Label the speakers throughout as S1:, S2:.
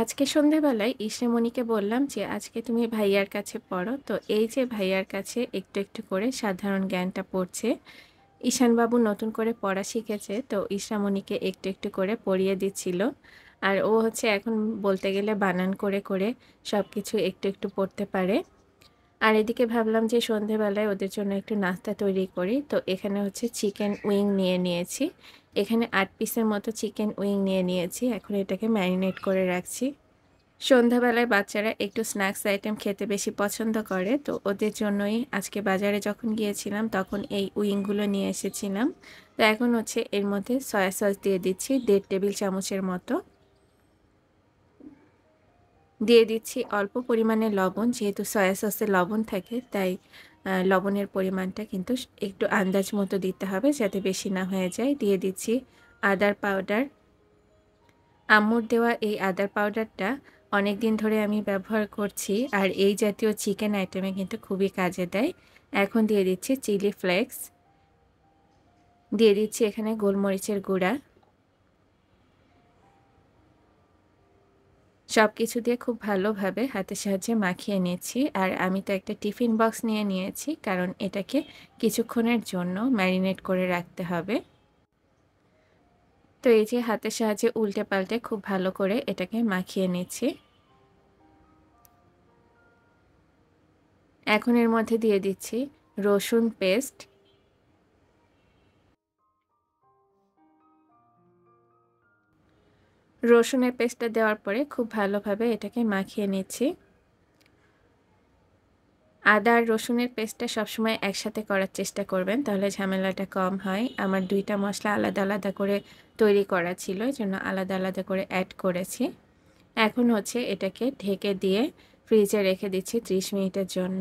S1: আজকে সন্ধেবেলায় ইসেমণিকে বললাম যে আজকে তুমি ভাইয়ার কাছে পড়ো তো এই যে ভাইয়ার কাছে একটু একটু করে সাধারণ জ্ঞানটা পড়ছে ঈশানবাবু নতুন করে পড়া শিখেছে তো ঈশামণিকে একটু একটু করে পড়িয়ে দিচ্ছিল আর ও হচ্ছে এখন বলতে গেলে বানান করে করে সব কিছু একটু একটু পড়তে পারে আর এদিকে ভাবলাম যে সন্ধেবেলায় ওদের জন্য একটু নাস্তা তৈরি করি তো এখানে হচ্ছে চিকেন উইং নিয়ে নিয়েছি এখানে আট পিসের মতো চিকেন উইং নিয়ে নিয়েছি এখন এটাকে ম্যারিনেট করে রাখছি সন্ধ্যাবেলায় বাচ্চারা একটু স্ন্যাক্স আইটেম খেতে বেশি পছন্দ করে তো ওদের জন্যই আজকে বাজারে যখন গিয়েছিলাম তখন এই উইংগুলো নিয়ে এসেছিলাম তো এখন হচ্ছে এর মধ্যে সয়া সস দিয়ে দিচ্ছি দেড় টেবিল চামচের মতো দিয়ে দিচ্ছি অল্প পরিমাণে লবণ যেহেতু সয়া সসে লবণ থাকে তাই লবণের পরিমাণটা কিন্তু একটু আন্দাজ মতো দিতে হবে যাতে বেশি না হয়ে যায় দিয়ে দিচ্ছি আদার পাউডার আমুর দেওয়া এই আদার পাউডারটা অনেক দিন ধরে আমি ব্যবহার করছি আর এই জাতীয় চিকেন আইটেমে কিন্তু খুবই কাজে দেয় এখন দিয়ে দিচ্ছি চিলি ফ্লেক্স দিয়ে দিচ্ছি এখানে গোলমরিচের গুঁড়া সব কিছু দিয়ে খুব ভালোভাবে হাতের সাহায্যে মাখিয়ে নিয়েছি আর আমি তো একটা টিফিন বক্স নিয়ে নিয়েছি কারণ এটাকে কিছুক্ষণের জন্য ম্যারিনেট করে রাখতে হবে তো এই যে হাতের সাহায্যে উল্টে পাল্টে খুব ভালো করে এটাকে মাখিয়ে নিচ্ছি এখন এর মধ্যে দিয়ে দিচ্ছি রসুন পেস্ট রসুনের পেস্টটা দেওয়ার পরে খুব ভালোভাবে এটাকে মাখিয়ে নিচ্ছি আদা আর রসুনের পেস্টটা সবসময় একসাথে করার চেষ্টা করবেন তাহলে ঝামেলাটা কম হয় আমার দুইটা মশলা আলাদা আলাদা করে তৈরি করা ছিল এই জন্য আলাদা আলাদা করে অ্যাড করেছি এখন হচ্ছে এটাকে ঢেকে দিয়ে ফ্রিজে রেখে দিচ্ছি 30 মিনিটের জন্য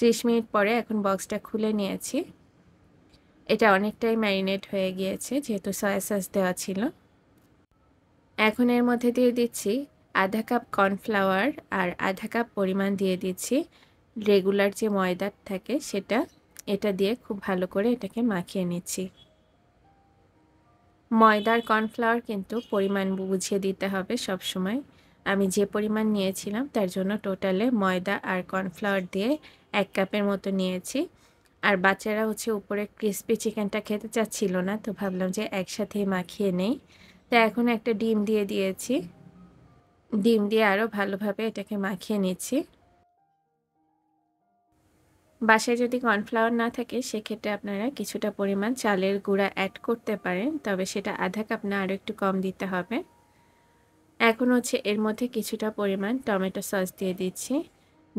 S1: 30 মিনিট পরে এখন বক্সটা খুলে নিয়েছি এটা অনেকটাই ম্যারিনেট হয়ে গিয়েছে যেহেতু সয়া সস দেওয়া ছিল এখন এর মধ্যে দিয়ে দিচ্ছি আধা কাপ কর্নফ্লাওয়ার আর আধা কাপ পরিমাণ দিয়ে দিচ্ছি রেগুলার যে ময়দা থাকে সেটা এটা দিয়ে খুব ভালো করে এটাকে মাখিয়ে নিচ্ছি ময়দার কর্নফ্লাওয়ার কিন্তু পরিমাণ বুঝিয়ে দিতে হবে সব সময় আমি যে পরিমাণ নিয়েছিলাম তার জন্য টোটালে ময়দা আর কর্নফ্লাওয়ার দিয়ে এক কাপের মতো নিয়েছি আর বাচ্চারা হচ্ছে উপরে ক্রিসপি চিকেনটা খেতে চাচ্ছিল না তো ভাবলাম যে একসাথেই মাখিয়ে নেই তা এখন একটা ডিম দিয়ে দিয়েছি ডিম দিয়ে আরও ভালোভাবে এটাকে মাখিয়ে নিচ্ছি বাসায় যদি কর্নফ্লাওয়ার না থাকে সেক্ষেত্রে আপনারা কিছুটা পরিমাণ চালের গুঁড়া অ্যাড করতে পারেন তবে সেটা আধা কাপ না আরও একটু কম দিতে হবে এখন হচ্ছে এর মধ্যে কিছুটা পরিমাণ টমেটো সস দিয়ে দিচ্ছি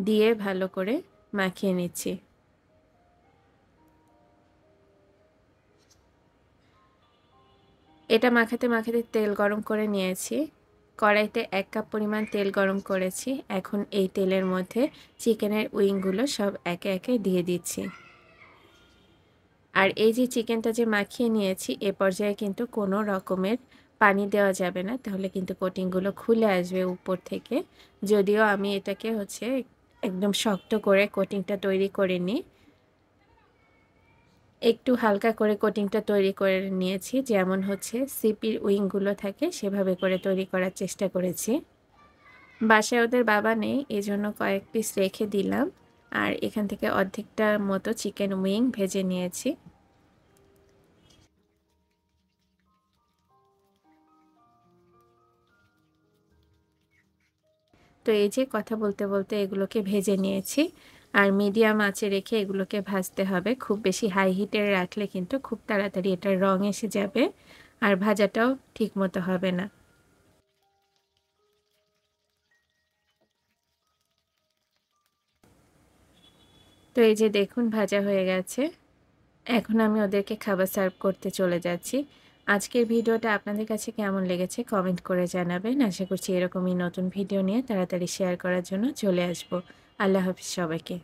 S1: দিয়ে ভালো করে মাখিয়ে নিচ্ছি এটা মাখাতে মাখাতে তেল গরম করে নিয়েছি কড়াইতে এক কাপ পরিমাণ তেল গরম করেছি এখন এই তেলের মধ্যে চিকেনের উইংগুলো সব একে একে দিয়ে দিচ্ছি আর এই যে চিকেনটা যে মাখিয়ে নিয়েছি এ পর্যায়ে কিন্তু কোনো রকমের পানি দেওয়া যাবে না তাহলে কিন্তু কোটিংগুলো খুলে আসবে উপর থেকে যদিও আমি এটাকে হচ্ছে একদম শক্ত করে কোটিংটা তৈরি করে নিই একটু হালকা করে কোটিংটা তৈরি করে নিয়েছি যেমন হচ্ছে সিপির উইংগুলো থাকে সেভাবে করে তৈরি করার চেষ্টা করেছি বাসায় ওদের বাবা নেই এজন্য কয়েক পিস রেখে দিলাম আর এখান থেকে অর্ধেকটা মতো চিকেন উইং ভেজে নিয়েছি তো এই যে কথা বলতে বলতে এগুলোকে ভেজে নিয়েছি আর মিডিয়াম আঁচে রেখে এগুলোকে ভাজতে হবে খুব বেশি হাই হিটে রাখলে কিন্তু খুব তাড়াতাড়ি এটার রং এসে যাবে আর ভাজাটাও ঠিক মতো হবে না তো এই যে দেখুন ভাজা হয়ে গেছে এখন আমি ওদেরকে খাবার সার্ভ করতে চলে যাচ্ছি আজকের ভিডিওটা আপনাদের কাছে কেমন লেগেছে কমেন্ট করে জানাবেন আশা করছি এরকমই নতুন ভিডিও নিয়ে তাড়াতাড়ি শেয়ার করার জন্য চলে আসবো আল্লাহ হাফিজ সবাইকে